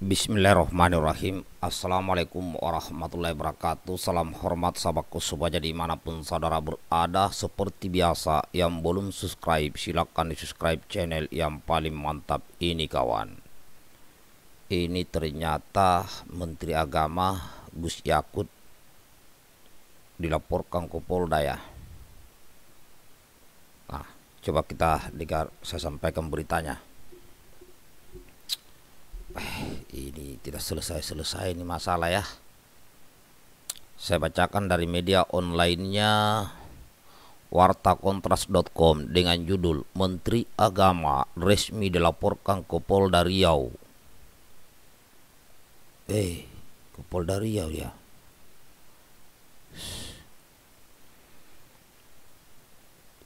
Bismillahirrahmanirrahim Assalamualaikum warahmatullahi wabarakatuh Salam hormat sahabatku Supaya jadi manapun saudara berada Seperti biasa yang belum subscribe silahkan di subscribe channel yang paling mantap ini kawan Ini ternyata Menteri Agama Gus Yakut Dilaporkan ke Polda ya Nah coba kita dengar saya sampaikan beritanya eh, ini tidak selesai-selesai ini masalah ya saya bacakan dari media onlinenya wartakontras.com dengan judul Menteri Agama resmi dilaporkan ke Polda Riau eh ke Polda Riau ya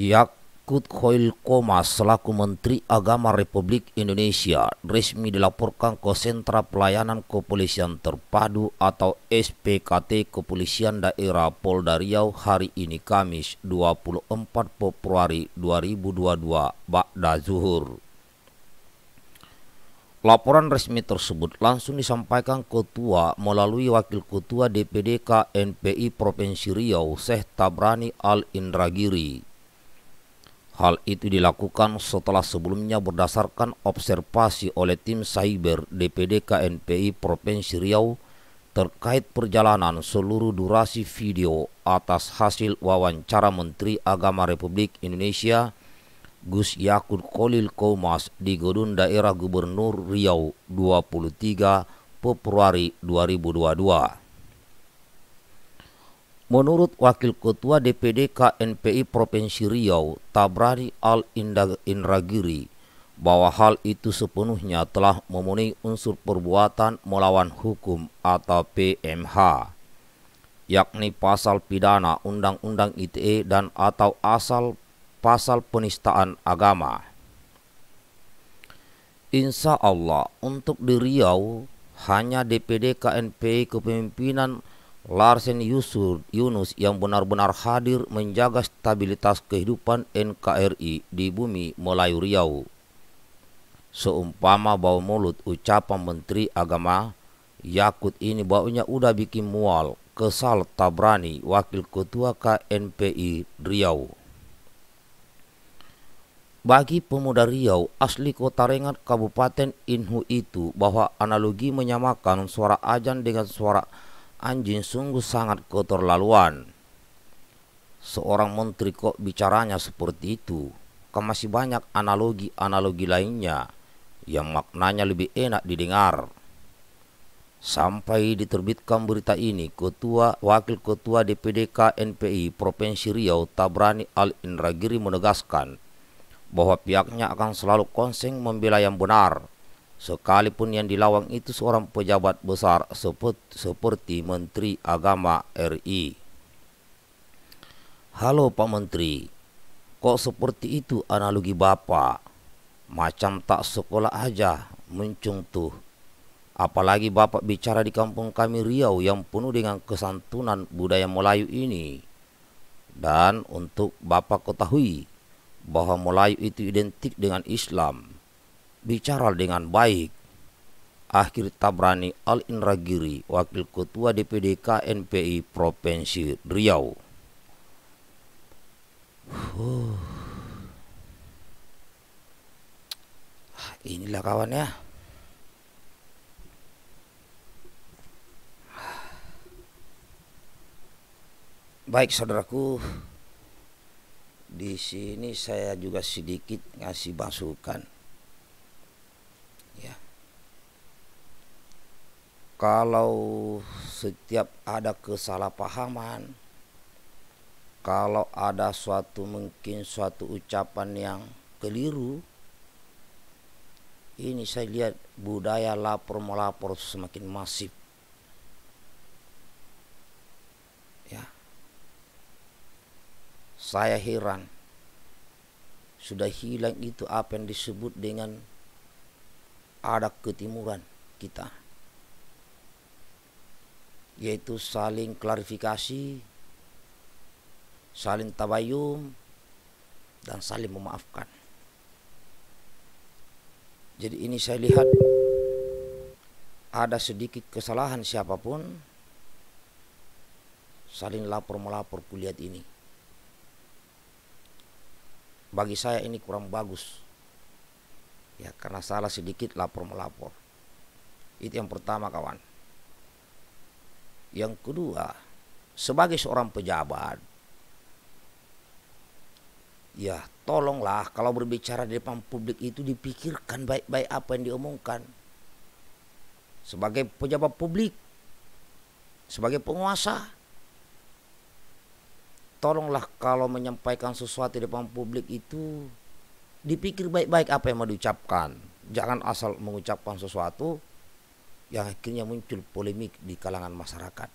Yak Yakut Khoil Koma selaku Menteri Agama Republik Indonesia resmi dilaporkan ke Sentra Pelayanan Kepolisian Terpadu atau SPKT Kepolisian Daerah Polda Riau hari ini Kamis 24 Februari 2022 Mbak Zuhur. Laporan resmi tersebut langsung disampaikan Ketua melalui Wakil Ketua DPD KNPI Provinsi Riau, Syekh Tabrani Al-Indragiri. Hal itu dilakukan setelah sebelumnya berdasarkan observasi oleh tim cyber DPD KNPI Provinsi Riau terkait perjalanan seluruh durasi video atas hasil wawancara Menteri Agama Republik Indonesia Gus Yakut Kolil Komas di Gedung Daerah Gubernur Riau 23 Februari 2022. Menurut Wakil Ketua DPD KNPI Provinsi Riau, Tabrari Al-Indragiri, bahwa hal itu sepenuhnya telah memenuhi unsur perbuatan melawan hukum atau PMH, yakni pasal pidana Undang-Undang ITE dan atau asal pasal penistaan agama. Insya Allah untuk di Riau hanya DPD KNPI kepemimpinan Larsen Yusur Yunus yang benar-benar hadir menjaga stabilitas kehidupan NKRI di bumi Melayu Riau. Seumpama bau mulut ucapan Menteri Agama, Yakut ini baunya udah bikin mual, kesal Tabrani, Wakil Ketua KNPI Riau. Bagi pemuda Riau, asli kota Rengat Kabupaten Inhu itu bahwa analogi menyamakan suara ajan dengan suara Anjing sungguh sangat kotor laluan. Seorang menteri kok bicaranya seperti itu. Kan masih banyak analogi-analogi lainnya yang maknanya lebih enak didengar. Sampai diterbitkan berita ini, Ketua Wakil Ketua DPD KNPI Provinsi Riau Tabrani Al Indragiri menegaskan bahwa pihaknya akan selalu konsen membela yang benar Sekalipun yang dilawang itu seorang pejabat besar seperti Menteri Agama RI. Halo Pak Menteri, kok seperti itu analogi Bapak? Macam tak sekolah aja, mencung tuh. Apalagi Bapak bicara di kampung kami Riau yang penuh dengan kesantunan budaya Melayu ini. Dan untuk Bapak ketahui bahwa Melayu itu identik dengan Islam bicara dengan baik. Akhir Tabrani Al-Inragiri, Wakil Ketua DPD KNPI Provinsi Riau. Huh. Inilah kawan ya. Baik saudaraku, di sini saya juga sedikit ngasih masukan ya kalau setiap ada kesalahpahaman kalau ada suatu mungkin suatu ucapan yang keliru ini saya lihat budaya lapor melapor semakin masif ya saya heran sudah hilang itu apa yang disebut dengan arah ketimuran kita yaitu saling klarifikasi saling tabayum dan saling memaafkan jadi ini saya lihat ada sedikit kesalahan siapapun saling lapor melapor kulihat ini bagi saya ini kurang bagus ya karena salah sedikit lapor melapor itu yang pertama kawan yang kedua sebagai seorang pejabat ya tolonglah kalau berbicara di depan publik itu dipikirkan baik-baik apa yang diomongkan sebagai pejabat publik sebagai penguasa tolonglah kalau menyampaikan sesuatu di depan publik itu dipikir baik-baik apa yang mau diucapkan. Jangan asal mengucapkan sesuatu yang akhirnya muncul polemik di kalangan masyarakat.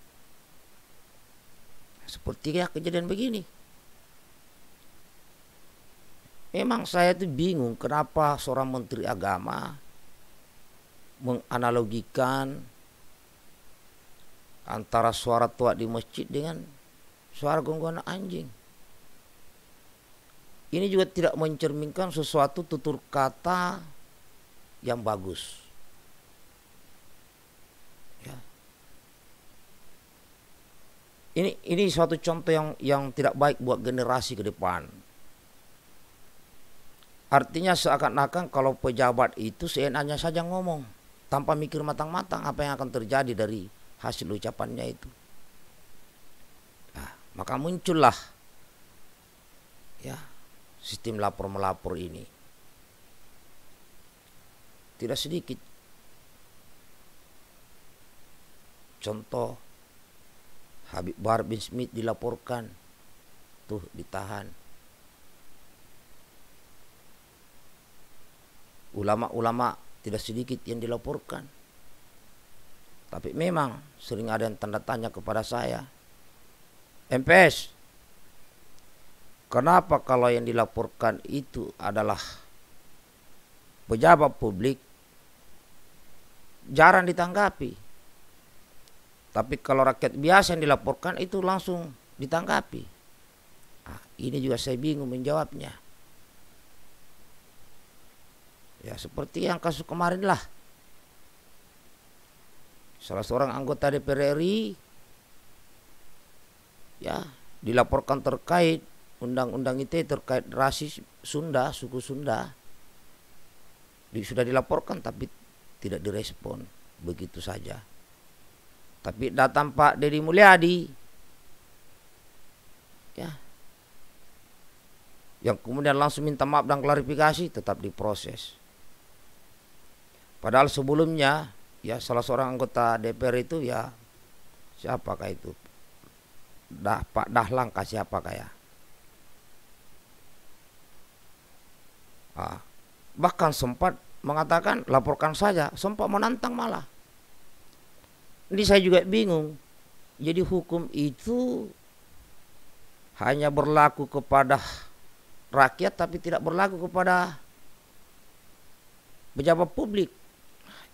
Seperti ya kejadian begini. Memang saya tuh bingung kenapa seorang menteri agama menganalogikan antara suara tua di masjid dengan suara gonggongan anjing ini juga tidak mencerminkan sesuatu tutur kata yang bagus. Ya. Ini ini suatu contoh yang yang tidak baik buat generasi ke depan. Artinya seakan-akan kalau pejabat itu seenaknya saja ngomong tanpa mikir matang-matang apa yang akan terjadi dari hasil ucapannya itu. Nah, maka muncullah ya sistem lapor melapor ini. Tidak sedikit contoh Habib Bar bin Smith dilaporkan tuh ditahan ulama-ulama tidak sedikit yang dilaporkan tapi memang sering ada yang tanda tanya kepada saya MPS Kenapa kalau yang dilaporkan itu adalah pejabat publik jarang ditanggapi. Tapi kalau rakyat biasa yang dilaporkan itu langsung ditanggapi. Nah, ini juga saya bingung menjawabnya. Ya seperti yang kasus kemarin lah. Salah seorang anggota DPR RI ya dilaporkan terkait undang-undang itu terkait rasis Sunda, suku Sunda di, sudah dilaporkan tapi tidak direspon begitu saja. Tapi datang Pak Deddy Mulyadi, ya, yang kemudian langsung minta maaf dan klarifikasi tetap diproses. Padahal sebelumnya ya salah seorang anggota DPR itu ya siapakah itu? Dah Pak Dahlang apa kayak? bahkan sempat mengatakan laporkan saja sempat menantang malah ini saya juga bingung jadi hukum itu hanya berlaku kepada rakyat tapi tidak berlaku kepada pejabat publik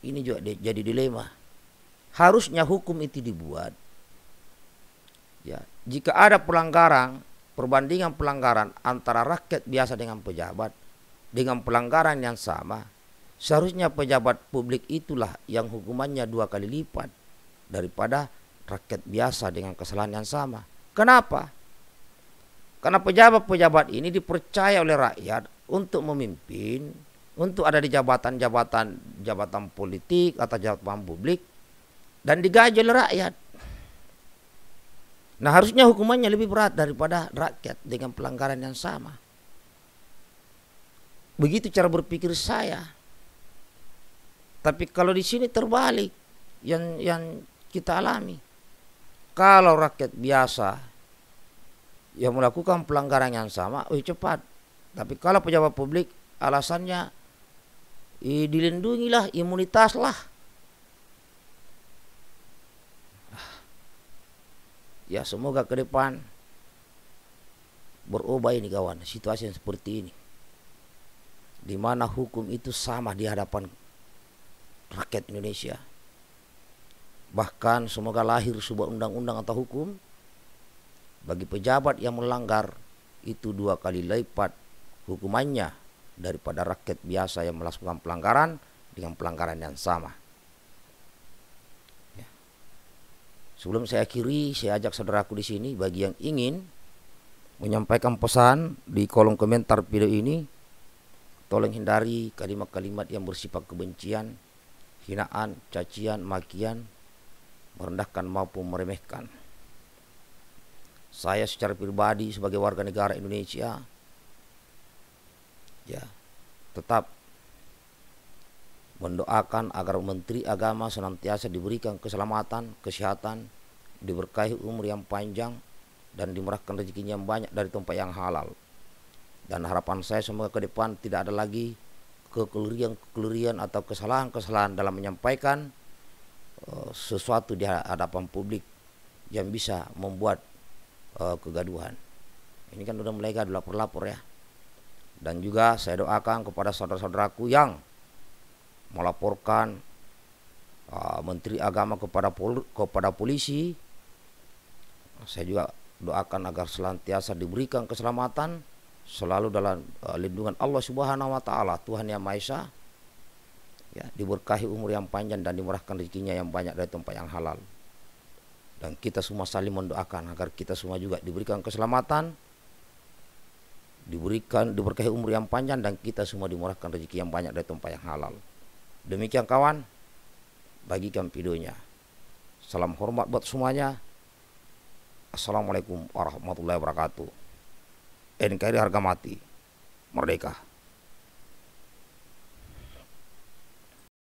ini juga jadi dilema harusnya hukum itu dibuat ya jika ada pelanggaran perbandingan pelanggaran antara rakyat biasa dengan pejabat dengan pelanggaran yang sama, seharusnya pejabat publik itulah yang hukumannya dua kali lipat daripada rakyat biasa dengan kesalahan yang sama. Kenapa? Karena pejabat-pejabat ini dipercaya oleh rakyat untuk memimpin, untuk ada di jabatan-jabatan jabatan politik atau jabatan publik dan digaji oleh rakyat. Nah, harusnya hukumannya lebih berat daripada rakyat dengan pelanggaran yang sama. Begitu cara berpikir saya. Tapi kalau di sini terbalik yang yang kita alami. Kalau rakyat biasa yang melakukan pelanggaran yang sama, oh cepat. Tapi kalau pejabat publik alasannya i, dilindungilah imunitaslah. ya semoga ke depan berubah ini kawan situasi yang seperti ini di mana hukum itu sama di hadapan rakyat Indonesia. Bahkan semoga lahir sebuah undang-undang atau hukum bagi pejabat yang melanggar itu dua kali lipat hukumannya daripada rakyat biasa yang melakukan pelanggaran dengan pelanggaran yang sama. Ya. Sebelum saya akhiri, saya ajak saudaraku di sini bagi yang ingin menyampaikan pesan di kolom komentar video ini Tolong hindari kalimat-kalimat yang bersifat kebencian, hinaan, cacian, makian, merendahkan maupun meremehkan. Saya secara pribadi sebagai warga negara Indonesia ya tetap mendoakan agar menteri agama senantiasa diberikan keselamatan, kesehatan, diberkahi umur yang panjang dan dimurahkan rezekinya yang banyak dari tempat yang halal. Dan harapan saya semoga ke depan tidak ada lagi kekeliruan kekelirian atau kesalahan-kesalahan dalam menyampaikan uh, sesuatu di hadapan publik yang bisa membuat uh, kegaduhan. Ini kan sudah mulai gaduh lapor-lapor ya. Dan juga saya doakan kepada saudara-saudaraku yang melaporkan uh, Menteri Agama kepada pol kepada polisi. Saya juga doakan agar selantiasa diberikan keselamatan selalu dalam uh, lindungan Allah Subhanahu wa taala, Tuhan Yang Maha Esa. Ya, diberkahi umur yang panjang dan dimurahkan rezekinya yang banyak dari tempat yang halal. Dan kita semua saling mendoakan agar kita semua juga diberikan keselamatan, diberikan diberkahi umur yang panjang dan kita semua dimurahkan rezeki yang banyak dari tempat yang halal. Demikian kawan, bagikan videonya. Salam hormat buat semuanya. Assalamualaikum warahmatullahi wabarakatuh. NKRI harga mati. Merdeka.